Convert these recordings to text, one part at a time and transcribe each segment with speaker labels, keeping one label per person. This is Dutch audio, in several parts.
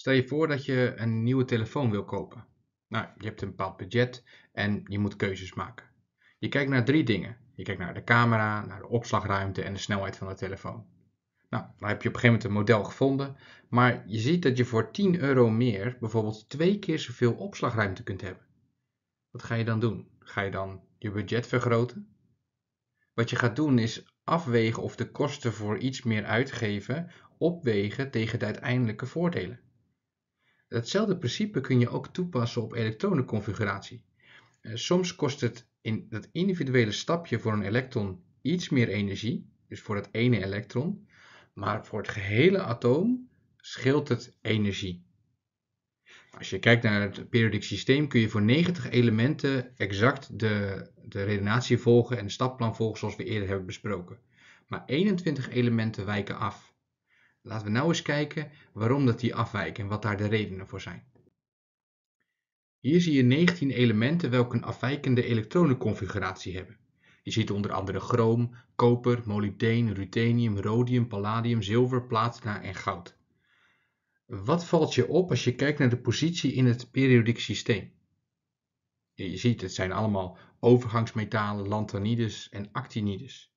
Speaker 1: Stel je voor dat je een nieuwe telefoon wil kopen. Nou, je hebt een bepaald budget en je moet keuzes maken. Je kijkt naar drie dingen. Je kijkt naar de camera, naar de opslagruimte en de snelheid van de telefoon. Nou, dan heb je op een gegeven moment een model gevonden, maar je ziet dat je voor 10 euro meer bijvoorbeeld twee keer zoveel opslagruimte kunt hebben. Wat ga je dan doen? Ga je dan je budget vergroten? Wat je gaat doen is afwegen of de kosten voor iets meer uitgeven opwegen tegen de uiteindelijke voordelen. Hetzelfde principe kun je ook toepassen op elektronenconfiguratie. Eh, soms kost het in dat individuele stapje voor een elektron iets meer energie, dus voor het ene elektron, maar voor het gehele atoom scheelt het energie. Als je kijkt naar het periodiek systeem kun je voor 90 elementen exact de, de redenatie volgen en stapplan volgen zoals we eerder hebben besproken. Maar 21 elementen wijken af. Laten we nou eens kijken waarom dat die afwijken en wat daar de redenen voor zijn. Hier zie je 19 elementen welke een afwijkende elektronenconfiguratie hebben. Je ziet onder andere chroom, koper, molybdeen, ruthenium, rhodium, palladium, zilver, platina en goud. Wat valt je op als je kijkt naar de positie in het periodiek systeem? Je ziet, het zijn allemaal overgangsmetalen, lanthanides en actinides.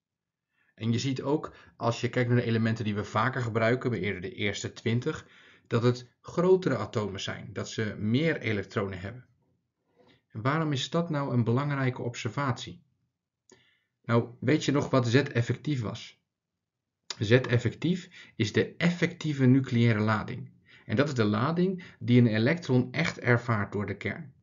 Speaker 1: En je ziet ook, als je kijkt naar de elementen die we vaker gebruiken, we eerder de eerste 20, dat het grotere atomen zijn, dat ze meer elektronen hebben. En waarom is dat nou een belangrijke observatie? Nou, weet je nog wat Z-effectief was? Z-effectief is de effectieve nucleaire lading. En dat is de lading die een elektron echt ervaart door de kern.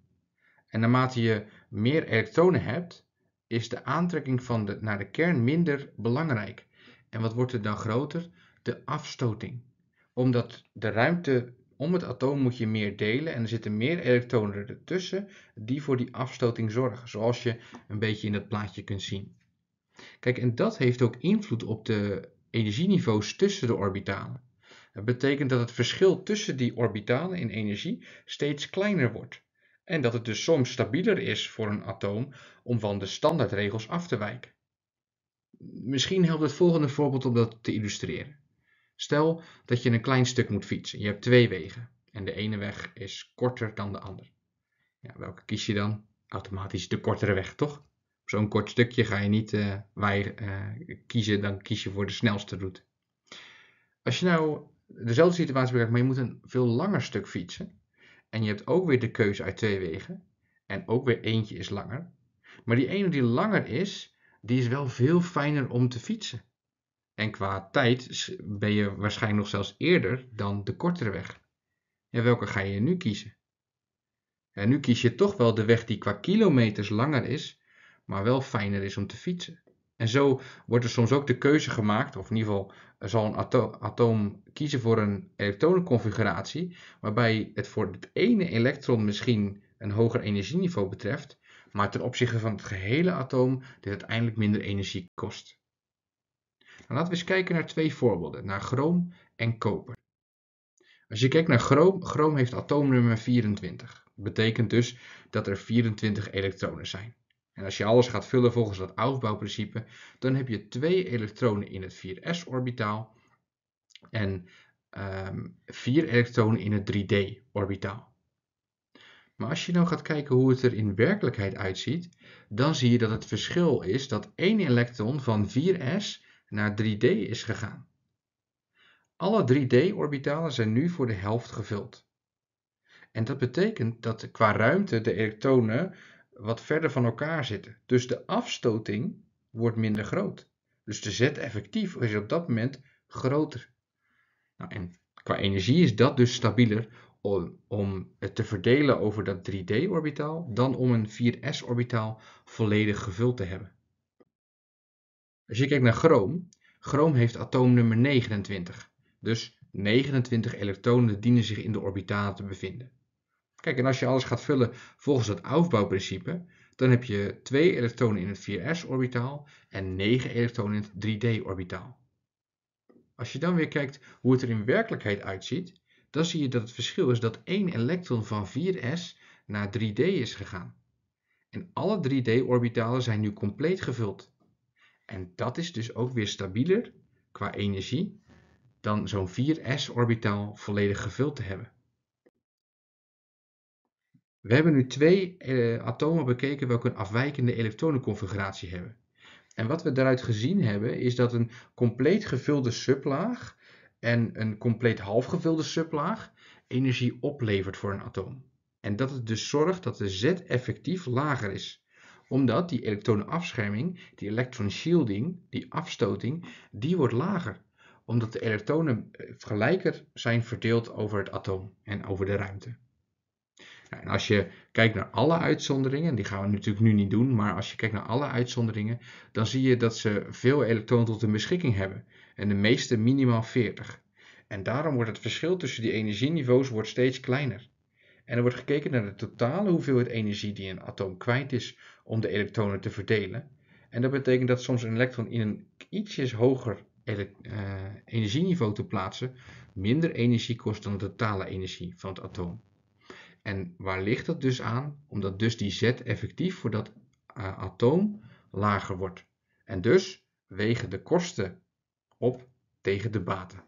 Speaker 1: En naarmate je meer elektronen hebt, is de aantrekking van de, naar de kern minder belangrijk. En wat wordt er dan groter? De afstoting. Omdat de ruimte om het atoom moet je meer delen en er zitten meer elektronen ertussen die voor die afstoting zorgen, zoals je een beetje in het plaatje kunt zien. Kijk, en dat heeft ook invloed op de energieniveaus tussen de orbitalen. Dat betekent dat het verschil tussen die orbitalen in energie steeds kleiner wordt en dat het dus soms stabieler is voor een atoom om van de standaardregels af te wijken. Misschien helpt het volgende voorbeeld om dat te illustreren. Stel dat je een klein stuk moet fietsen. Je hebt twee wegen en de ene weg is korter dan de ander. Ja, welke kies je dan? Automatisch de kortere weg, toch? Op zo'n kort stukje ga je niet uh, wij, eh, kiezen, dan kies je voor de snelste route. Als je nou dezelfde situatie bekijkt, maar je moet een veel langer stuk fietsen, en je hebt ook weer de keuze uit twee wegen. En ook weer eentje is langer. Maar die ene die langer is, die is wel veel fijner om te fietsen. En qua tijd ben je waarschijnlijk nog zelfs eerder dan de kortere weg. En welke ga je nu kiezen? En nu kies je toch wel de weg die qua kilometers langer is, maar wel fijner is om te fietsen. En zo wordt er soms ook de keuze gemaakt, of in ieder geval zal een atoom kiezen voor een elektronenconfiguratie, waarbij het voor het ene elektron misschien een hoger energieniveau betreft, maar ten opzichte van het gehele atoom dit uiteindelijk minder energie kost. Nou, laten we eens kijken naar twee voorbeelden, naar chroom en koper. Als je kijkt naar chroom, chroom heeft atoomnummer 24. Dat betekent dus dat er 24 elektronen zijn. En als je alles gaat vullen volgens dat afbouwprincipe, dan heb je twee elektronen in het 4s-orbitaal en um, vier elektronen in het 3d-orbitaal. Maar als je nou gaat kijken hoe het er in werkelijkheid uitziet, dan zie je dat het verschil is dat één elektron van 4s naar 3d is gegaan. Alle 3d-orbitalen zijn nu voor de helft gevuld. En dat betekent dat qua ruimte de elektronen wat verder van elkaar zitten. Dus de afstoting wordt minder groot. Dus de z-effectief is op dat moment groter. Nou, en qua energie is dat dus stabieler om, om het te verdelen over dat 3D-orbitaal dan om een 4s-orbitaal volledig gevuld te hebben. Als je kijkt naar chroom, chroom heeft atoomnummer 29. Dus 29 elektronen dienen zich in de orbitalen te bevinden. Kijk, en als je alles gaat vullen volgens het afbouwprincipe, dan heb je 2 elektronen in het 4s-orbitaal en 9 elektronen in het 3d-orbitaal. Als je dan weer kijkt hoe het er in werkelijkheid uitziet, dan zie je dat het verschil is dat één elektron van 4s naar 3d is gegaan. En alle 3d-orbitalen zijn nu compleet gevuld. En dat is dus ook weer stabieler qua energie dan zo'n 4s-orbitaal volledig gevuld te hebben. We hebben nu twee eh, atomen bekeken welke een afwijkende elektronenconfiguratie hebben. En wat we daaruit gezien hebben is dat een compleet gevulde sublaag en een compleet halfgevulde sublaag energie oplevert voor een atoom. En dat het dus zorgt dat de Z effectief lager is. Omdat die elektronenafscherming, die electron shielding, die afstoting, die wordt lager. Omdat de elektronen eh, gelijker zijn verdeeld over het atoom en over de ruimte en als je kijkt naar alle uitzonderingen, die gaan we natuurlijk nu niet doen, maar als je kijkt naar alle uitzonderingen, dan zie je dat ze veel elektronen tot hun beschikking hebben. En de meeste minimaal 40. En daarom wordt het verschil tussen die energieniveaus wordt steeds kleiner. En er wordt gekeken naar de totale hoeveelheid energie die een atoom kwijt is om de elektronen te verdelen. En dat betekent dat soms een elektron in een ietsjes hoger eh, energieniveau te plaatsen minder energie kost dan de totale energie van het atoom. En waar ligt dat dus aan? Omdat dus die Z effectief voor dat eh, atoom lager wordt. En dus wegen de kosten op tegen de baten.